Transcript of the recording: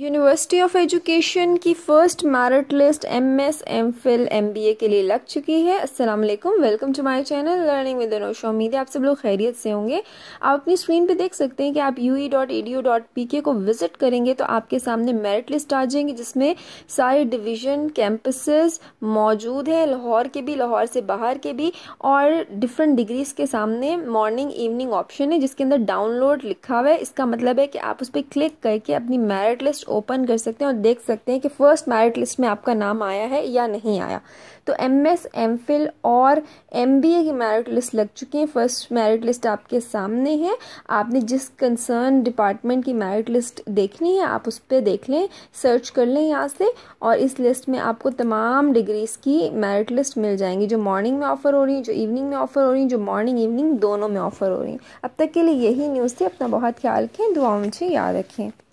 university of education की first merit list M S M phil M B A के लिए लग चुकी है अस्सलाम वालेकुम welcome to my channel learning with Anusha उम्मीद है आप सब लोग खैरियत से होंगे आप अपनी स्क्रीन पे देख सकते हैं कि आप U E dot E D O dot P K को विजिट करेंगे तो आपके सामने मेरिट लिस्ट आ जाएंगी जिसमें सारे डिवीजन कैंपसेस मौजूद हैं लाहौर के भी लाहौर से बाहर के भी और डिफरेंट डिग्रीज के सामने मॉर्निंग इवनिंग ऑप्शन है जिसके अंदर डाउनलोड लिखा हुआ है इसका मतलब है कि आप उस पर क्लिक करके अपनी मेरिट लिस्ट ओपन कर सकते हैं और देख सकते हैं कि फ़र्स्ट मेरिट लिस्ट में आपका नाम आया है या नहीं आया तो एम एस एम फिल और एम बी ए की मेरिट लिस्ट लग चुकी है फ़र्स्ट मेरिट लिस्ट आपके सामने है आपने जिस कंसर्न डिपार्टमेंट की मेरिट लिस्ट देखनी है आप उस पर देख लें सर्च कर लें यहाँ से और इस लिस्ट में आपको तमाम डिग्रीज़ की मेरिट लिस्ट मिल जाएंगी जो मॉर्निंग में ऑफ़र हो रही हैं जो इवनिंग में ऑफ़र हो रही हैं जो मॉर्निंग इवनिंग दोनों में ऑफ़र हो रही हैं अब तक के लिए यही न्यूज़ थी अपना बहुत ख्याल रखें दुआ मुझे याद रखें